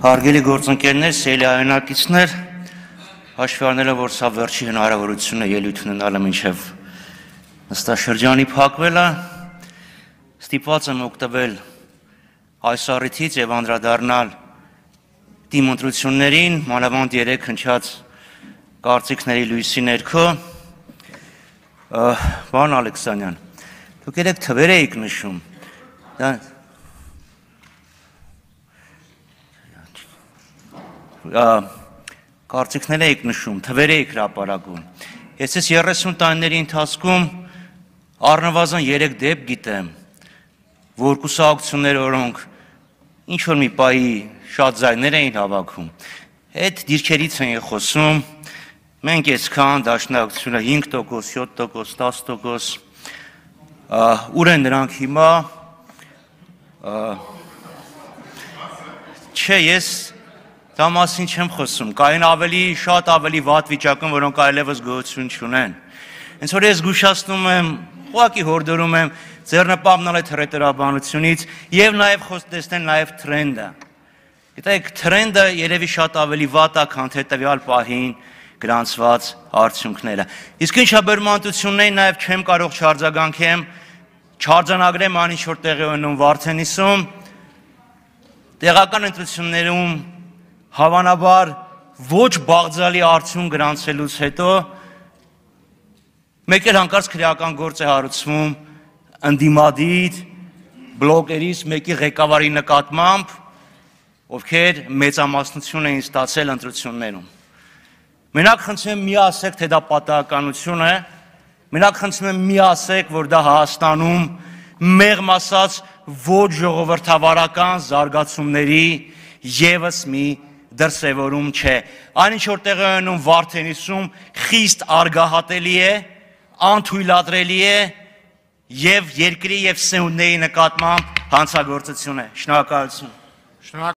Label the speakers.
Speaker 1: Հարգելի գործընկերներ, սելի հայրենակիցներ, հաշվի առնելով, որ սա վերջի հնարավորությունը ելույթ ունենալը մինչև նստաշրջանի փակվելը, ստիպված եմ օգտվել այս առիթից եւ անդրադառնալ դիմ ընտրություններին, մանավանդ 3 հնչած կարծիքների լույսի ներքո։ Պարոն Ալեքսանյան, դուք երեք թվեր եք նշում։ Դա կարծիքներ էիք նշում, թվեր էիք հրապարակում։ Ես այս 30 տարիների ընթացքում առնվազն 3 դեպք գիտեմ, որ կուսակցություններ, որոնք ինչ որ մի պայի շատ զայներ էին հավաքում, այդ դիրքերից էին խոսում, մենք այսքան դաշնակցությունը 5%, 7%, 10% ուր են նրանք հիմա, չէ, ես Դա մասին չեմ խոսում։ Կային ավելի շատ ավելի վատ վիճակում, որոնք այլևս գոյություն չունեն։ Հենց որ ես զգուշացնում եմ, ուղղակի հորդորում եմ ձեռնպամնել այդ հրետերաբանությունից եւ նաեւ խոս տեսնել նաեւ տրենդը։ Գիտեք, տրենդը երևի շատ ավելի վատ է, քան հետեւյալ պահին գրանցված արդյունքները։ Իսկ ինչ հաբերմանդություններին նաեւ չեմ կարող չարձագանքեմ, չարձանագրեմ այն ինչ որ տեղի ունենում Վարդենիսում։ Տեղական ընտրություններում հավանաբար ոչ բաղձալի արդյուն գրանցելուց հետո մեկ էլ հանկարծ քրեական գործ է հարուցվում ընդդիմադիր բլոգերից մեկի ղեկավարի նկատմամբ, ովքեր մեծամասնություն էին ստացել ընտրություններում։ Մենակ խնդրում եմ մի ասեք, թե դա պատահականություն է, մենակ խնդրում եմ մի ասեք, որ դա Հայաստանում մեղմ ասած ոչ ժողովրդավարական զարգացումների եւս մի դրսևորում չէ։ Այն ինչ որ տեղի ունենում Վարդենիսում խիստ արգահատելի է, անթույլատրելի է եւ երկրի եւ սեունների նկատմամբ հանցագործություն է։ Շնորհակալություն։